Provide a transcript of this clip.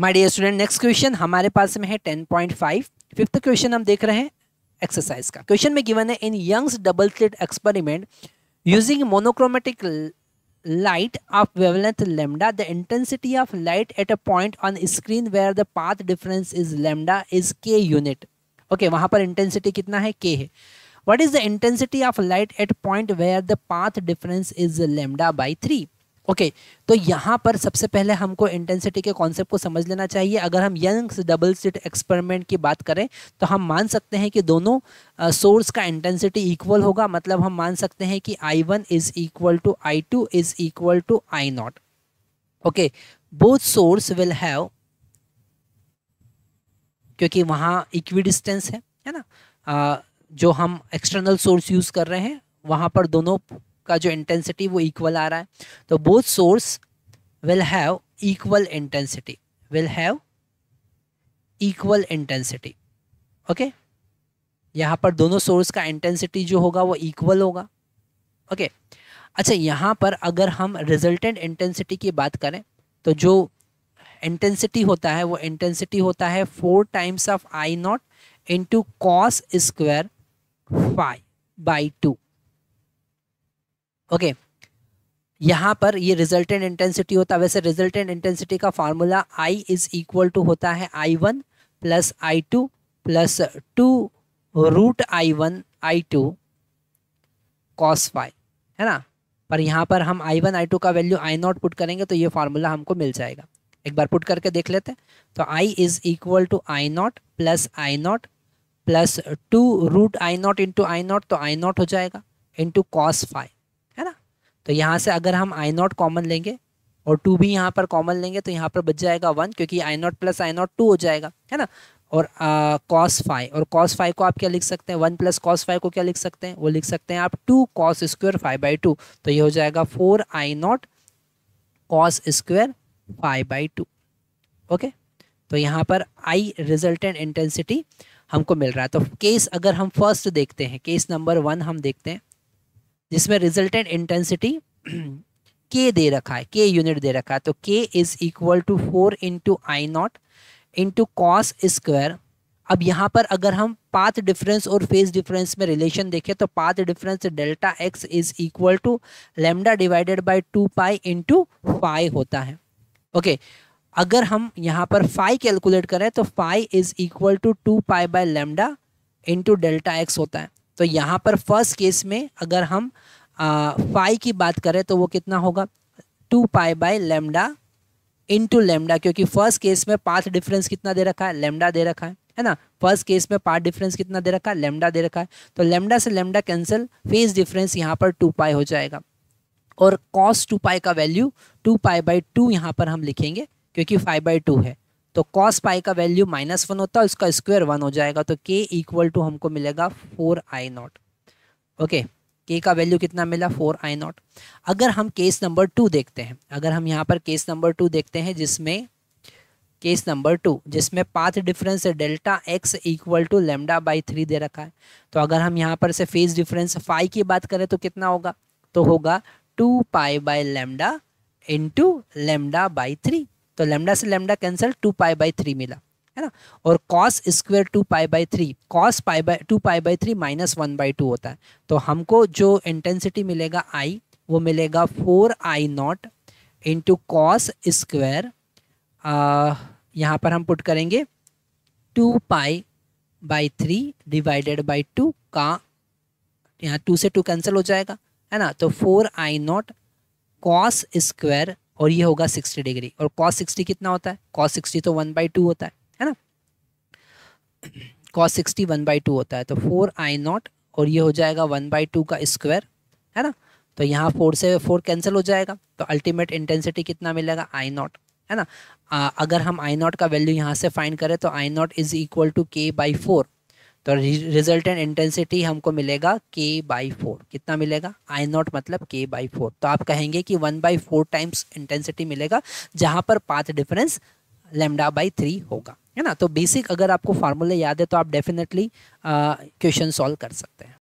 My dear student next question हमारे पास में है ten point five fifth question हम देख रहे हैं एक्सरसाइज का क्वेश्चन में गिवन है in Young's double slit experiment using monochromatic light of wavelength lambda the intensity of light at a point on screen where the path difference is lambda is K unit okay वहां पर intensity कितना है K है what is the intensity of light at point where the path difference is lambda by three okay okay, तो यहाँ पर सबसे पहले हमको इंटेंसिटी के कॉन्सेप्ट को समझ लेना चाहिए अगर हम यंग्स डबल सीट एक्सपेरिमेंट की बात करें तो हम मान सकते हैं कि दोनों सोर्स का इंटेंसिटी इक्वल होगा मतलब हम मान सकते हैं कि I one is equal to I two is equal to I naught okay both source will have क्योंकि वहाँ इक्वी डिस्टेंस है है ना uh, जो हम एक्सटर्नल सोर्स यूज़ कर रहे हैं वहाँ पर दोनों का जो इंटेंसिटी वो इक्वल आ रहा है तो both source will have equal intensity will have equal intensity okay यहाँ पर दोनों सोर्स का इंटेंसिटी जो होगा वो इक्वल होगा ओके okay. अच्छा यहाँ पर अगर हम रिजल्टेंट इंटेंसिटी की बात करें तो जो इंटेंसिटी होता है वो इंटेंसिटी होता है four times of I naught into cos square five by two okay यहाँ पर ये रिजल्टेंट इंटेंसिटी होता है वैसे रिजल्टेंट इंटेंसिटी का formula I is equal to होता है I one plus I two plus two root I one I two cos five है ना पर यहाँ पर हम आई वन आई टू का वैल्यू आई नॉट पुट करेंगे तो ये फार्मूला हमको मिल जाएगा एक बार पुट करके देख लेते हैं तो I is equal to I naught plus I naught plus two root I naught into I naught तो आई नॉट हो जाएगा इंटू कॉस फाइव तो यहाँ से अगर हम आई नॉट कॉमन लेंगे और टू भी यहाँ पर कॉमन लेंगे तो यहाँ पर बच जाएगा वन क्योंकि I naught plus I naught two हो जाएगा है ना और कॉस फाइव और कॉस फाइव को आप क्या लिख सकते हैं वन प्लस कॉस फाइव को क्या लिख सकते हैं वो लिख सकते हैं आप two cos square five by two तो ये हो जाएगा four I naught cos square five by two okay तो यहाँ पर आई रिजल्टेंट इंटेंसिटी हमको मिल रहा है तो केस अगर हम फर्स्ट देखते हैं केस नंबर वन हम देखते हैं जिसमें रिजल्टेंट इंटेंसिटी के दे रखा है के यूनिट दे रखा है तो K is equal to four into I naught into cos square अब यहाँ पर अगर हम पाथ डिफरेंस और फेज डिफरेंस में रिलेशन देखें तो path difference delta x is equal to lambda divided by two pi into phi होता है ओके okay, अगर हम यहाँ पर फाई कैलकुलेट करें तो phi is equal to two pi by lambda into delta x होता है तो यहाँ पर फर्स्ट केस में अगर हम फाई की बात करें तो वो कितना होगा two pi by lambda into lambda क्योंकि फर्स्ट केस में पाथ डिफरेंस कितना दे रखा है लेमडा दे रखा है है ना फर्स्ट केस में पार्ट डिफरेंस कितना दे रखा है लेमडा दे रखा है तो लेमडा से लेमडा कैंसिल फेज डिफरेंस यहाँ पर टू पाई हो जाएगा और कॉस टू पाई का value two pi by two यहाँ पर हम लिखेंगे क्योंकि फाइव बाई टू है तो कॉस पाई का वैल्यू माइनस वन होता है उसका स्क्वायर वन हो जाएगा तो के इक्वल टू हमको मिलेगा फोर आई नॉट ओके के का वैल्यू कितना मिला फोर आई नॉट अगर हम केस नंबर टू देखते हैं अगर हम यहाँ पर केस नंबर टू देखते हैं जिसमें केस नंबर टू जिसमें path difference delta x equal to lambda by three दे रखा है तो अगर हम यहाँ पर से फेस डिफरेंस फाइव की बात करें तो कितना होगा तो होगा two pi by lambda into lambda by three तो लेमडा से lambda cancel two pi by three मिला है ना और cos square two pi by three cos pi by two pi by three minus one by two होता है तो हमको जो इंटेंसिटी मिलेगा आई वो मिलेगा four I naught into cos square यहाँ पर हम पुट करेंगे two pi by three divided by two का यहाँ टू से टू कैंसिल हो जाएगा है ना तो four I naught cos square और ये होगा सिक्सटी डिग्री और कॉस सिक्सटी कितना होता है कॉस सिक्सटी तो वन बाई टू होता है है ना cos sixty one by two होता है तो फोर आई नॉट और ये हो जाएगा वन बाई टू का स्क्वायर है ना तो यहाँ फोर से फोर कैंसिल हो जाएगा तो अल्टीमेट इंटेंसिटी कितना मिलेगा आई नॉट है ना आ, अगर हम आई नॉट का वैल्यू यहाँ से फाइंड करें तो I naught is equal to K by four तो रिजल्टेंट इंटेंसिटी हमको मिलेगा के बाई फोर कितना मिलेगा आई नॉट मतलब के बाई फोर तो आप कहेंगे कि one by four times intensity मिलेगा जहाँ पर path difference lambda by three होगा है ना तो बेसिक अगर आपको फार्मूला याद है तो आप डेफिनेटली क्वेश्चन सॉल्व कर सकते हैं